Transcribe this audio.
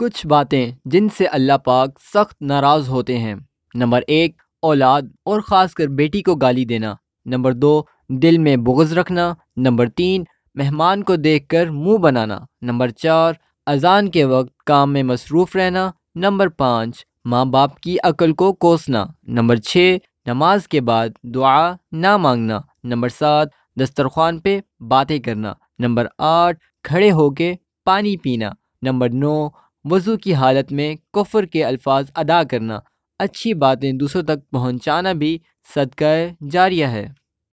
कुछ बातें जिनसे अल्लाह पाक सख्त नाराज़ होते हैं नंबर एक औलाद और ख़ासकर बेटी को गाली देना नंबर दो दिल में बुगज़ रखना नंबर तीन मेहमान को देखकर मुंह बनाना नंबर चार अजान के वक्त काम में मसरूफ़ रहना नंबर पाँच माँ बाप की अकल को कोसना नंबर छः नमाज के बाद दुआ ना मांगना नंबर सात दस्तरखान पे बातें करना नंबर आठ खड़े होके पानी पीना नंबर नौ वज़ू की हालत में कुफर के अल्फाज अदा करना अच्छी बातें दूसरों तक पहुँचाना भी सदक़ जारिया है